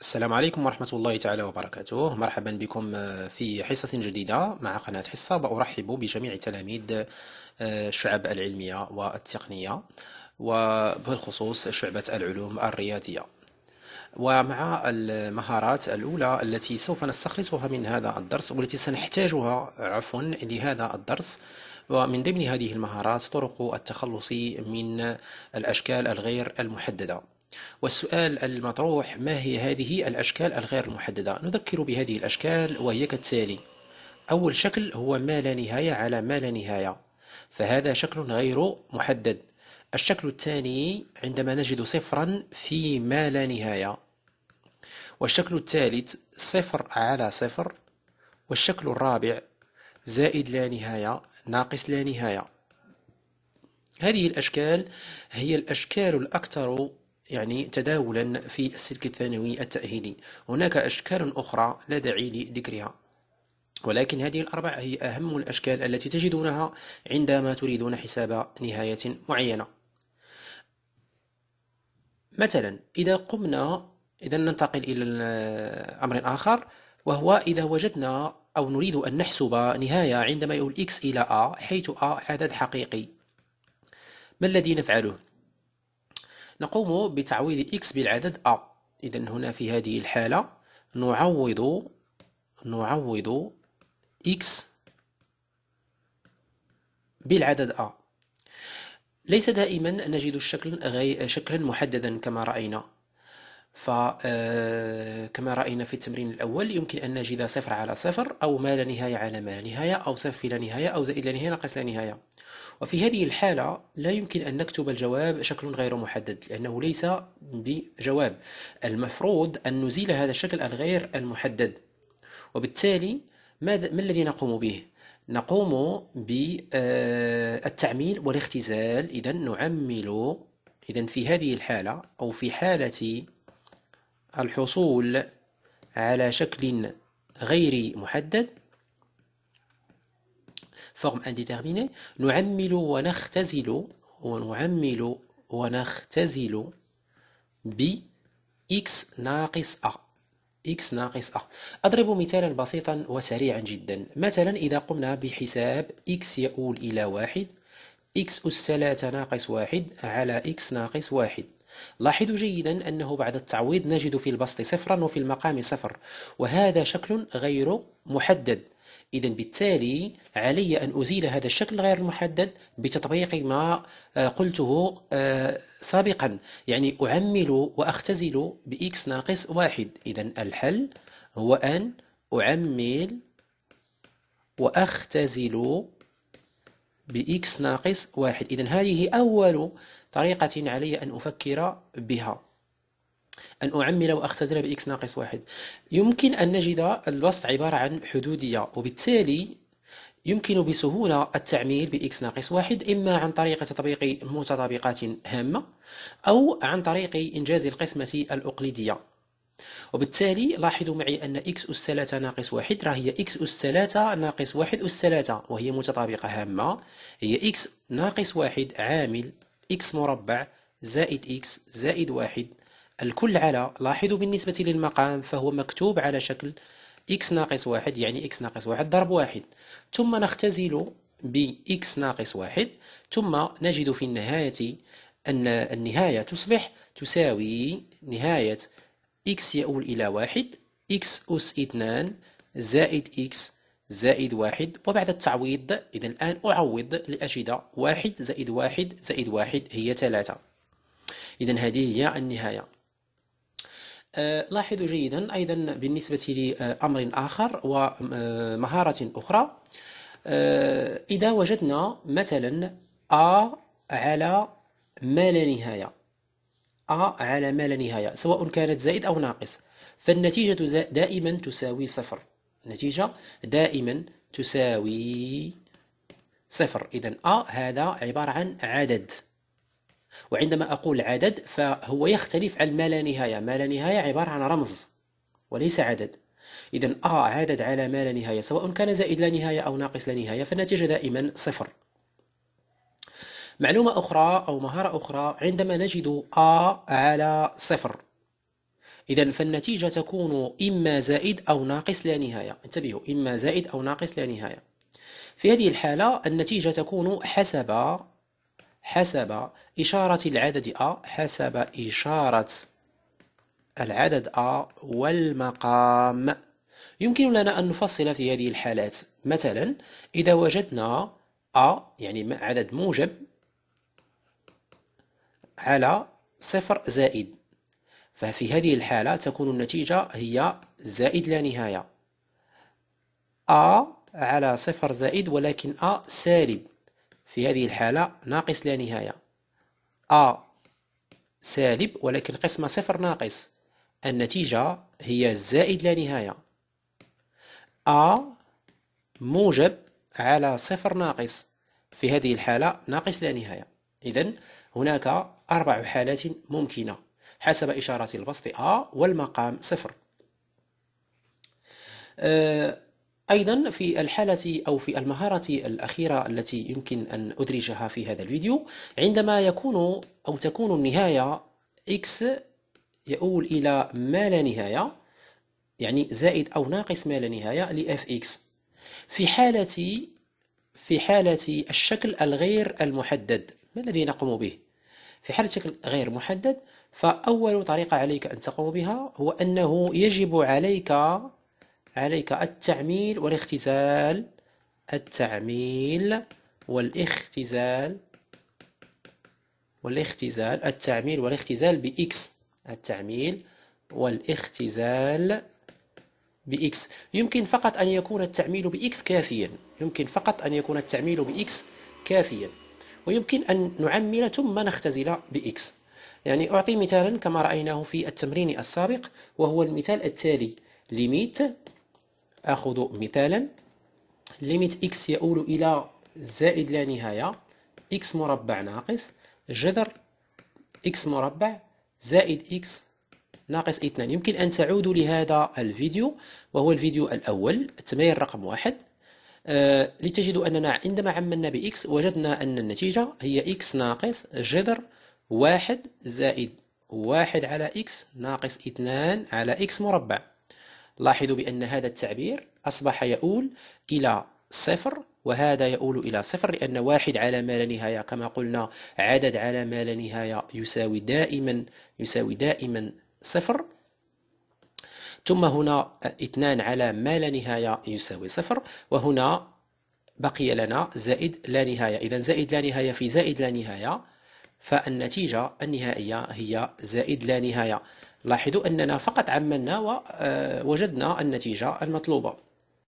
السلام عليكم ورحمة الله تعالى وبركاته مرحبا بكم آه، في حصة جديدة مع قناة حصة وأرحب بجميع تلاميذ آه، الشعب العلمية والتقنية وبالخصوص شعبة العلوم الرياضية ومع المهارات الأولى التي سوف نستخلصها من هذا الدرس والتي سنحتاجها عفوا لهذا الدرس ومن ضمن هذه المهارات طرق التخلص من الأشكال الغير المحددة والسؤال المطروح ما هي هذه الأشكال الغير محددة؟ نذكر بهذه الأشكال وهي كالتالي أول شكل هو ما لا نهاية على ما لا نهاية فهذا شكل غير محدد الشكل الثاني عندما نجد صفرا في ما لا نهاية والشكل الثالث صفر على صفر والشكل الرابع زائد لا نهاية ناقص لا نهاية هذه الأشكال هي الأشكال الأكثر يعني تداولا في السلك الثانوي التأهيلي هناك أشكال أخرى لا داعي لذكرها ولكن هذه الأربع هي أهم الأشكال التي تجدونها عندما تريدون حساب نهاية معينة مثلا إذا قمنا إذا ننتقل إلى أمر آخر وهو إذا وجدنا أو نريد أن نحسب نهاية عندما يؤول x إلى a حيث a عدد حقيقي ما الذي نفعله؟ نقوم بتعويض x بالعدد a إذا هنا في هذه الحالة نعوض نعوض x بالعدد a ليس دائما نجد الشكل غي... شكلا محددا كما رأينا ف آه، كما رأينا في التمرين الأول يمكن أن نجد صفر على صفر أو ما لا نهاية على ما لا نهاية أو صفر لا نهاية أو زائد لا نهاية ناقص لا نهاية وفي هذه الحالة لا يمكن أن نكتب الجواب شكل غير محدد لأنه ليس بجواب المفروض أن نزيل هذا الشكل الغير المحدد وبالتالي ما الذي نقوم به؟ نقوم بالتعميل آه، والاختزال إذا نعمل إذا في هذه الحالة أو في حالة الحصول على شكل غير محدد فورم انديتيرميني نعمل ونختزل ونعمل ونختزل ب x ناقص a x ناقص a أضرب مثالا بسيطا وسريعا جدا مثلا إذا قمنا بحساب x يؤول إلى واحد x أس 3 ناقص واحد على x ناقص واحد لاحظوا جيدا أنه بعد التعويض نجد في البسط صفرا وفي المقام صفر وهذا شكل غير محدد إذا بالتالي علي أن أزيل هذا الشكل غير المحدد بتطبيق ما آه، قلته آه، سابقا يعني أعمل وأختزل بإكس ناقص واحد إذا الحل هو أن أعمل وأختزل بإكس ناقص واحد إذا هذه أول طريقة علي أن أفكر بها أن أعمل وأختزل بإكس ناقص واحد يمكن أن نجد البسط عبارة عن حدودية وبالتالي يمكن بسهولة التعميل بإكس ناقص واحد إما عن طريق تطبيق متطابقات هامة أو عن طريق إنجاز القسمة الأقليدية وبالتالي لاحظوا معي أن إكس أس 3 ناقص واحد راهي x إكس أس 3 ناقص واحد أس 3 وهي متطابقة هامة هي إكس ناقص واحد عامل x مربع زائد x زائد واحد الكل على لاحظوا بالنسبة للمقام فهو مكتوب على شكل x ناقص واحد يعني x ناقص واحد ضرب واحد ثم نختزل ب x ناقص واحد ثم نجد في النهاية أن النهاية تصبح تساوي نهاية x يؤول إلى واحد x أس اثنان زائد x زائد واحد وبعد التعويض إذا الآن أعوض لأجد واحد زائد واحد زائد واحد هي ثلاثة إذا هذه هي النهاية آه، لاحظوا جيدا أيضا بالنسبة لأمر آخر ومهارة أخرى آه، إذا وجدنا مثلا أ على ما لا نهاية أ على ما لا نهاية سواء كانت زائد أو ناقص فالنتيجة دائما تساوي صفر النتيجة دائما تساوي صفر إذا أ هذا عبارة عن عدد وعندما أقول عدد فهو يختلف عن ما لا نهاية ما لا نهاية عبارة عن رمز وليس عدد إذا أ عدد على ما لا نهاية سواء كان زائد لا نهاية أو ناقص لا نهاية فالنتيجة دائما صفر معلومة أخرى أو مهارة أخرى عندما نجد أ على صفر إذا فالنتيجة تكون إما زائد أو ناقص لا نهاية انتبهوا إما زائد أو ناقص لا نهاية في هذه الحالة النتيجة تكون حسب حسب إشارة العدد أ حسب إشارة العدد أ والمقام يمكن لنا أن نفصل في هذه الحالات مثلا إذا وجدنا أ يعني عدد موجب على صفر زائد ففي هذه الحالة تكون النتيجة هي زائد لا نهاية أ على صفر زائد ولكن أ سالب في هذه الحالة ناقص لا نهاية أ سالب ولكن قسمة صفر ناقص النتيجة هي زائد لا نهاية أ موجب على صفر ناقص في هذه الحالة ناقص لا نهاية إذن هناك أربع حالات ممكنة حسب إشارة البسط A والمقام صفر أه، أيضا في الحالة أو في المهارة الأخيرة التي يمكن أن أدرجها في هذا الفيديو عندما يكون أو تكون النهاية x يؤول إلى ما لا نهاية يعني زائد أو ناقص ما لا نهاية ل fx في حالة في حالة الشكل الغير المحدد ما الذي نقوم به؟ في حالة شكل غير محدد فأول طريقة عليك أن تقوم بها هو أنه يجب عليك عليك التعميل والاختزال التعميل والاختزال والاختزال التعميل والاختزال بإكس التعميل والاختزال بإكس يمكن فقط أن يكون التعميل بإكس كافيا يمكن فقط أن يكون التعميل بإكس كافيا ويمكن أن نعمل ثم نختزل بإكس يعني أعطي مثالا كما رأيناه في التمرين السابق وهو المثال التالي ليميت أخذ مثالا ليميت x يؤول إلى زائد لا نهاية x مربع ناقص جذر x مربع زائد x ناقص اثنان يمكن أن تعودوا لهذا الفيديو وهو الفيديو الأول التمرين رقم واحد آه لتجدوا أننا عندما عملنا بإكس وجدنا أن النتيجة هي إكس ناقص جذر واحد زائد واحد على إكس ناقص اثنان على إكس مربع لاحظوا بأن هذا التعبير أصبح يؤول إلى صفر وهذا يؤول إلى صفر لأن واحد على ما لا نهاية كما قلنا عدد على ما لا نهاية يساوي دائما يساوي دائما صفر ثم هنا اثنان على ما لا نهاية يساوي صفر وهنا بقي لنا زائد لا نهاية إذا زائد لا نهاية في زائد لا نهاية فالنتيجة النهائية هي زائد لا نهاية لاحظوا أننا فقط عملنا ووجدنا آه، النتيجة المطلوبة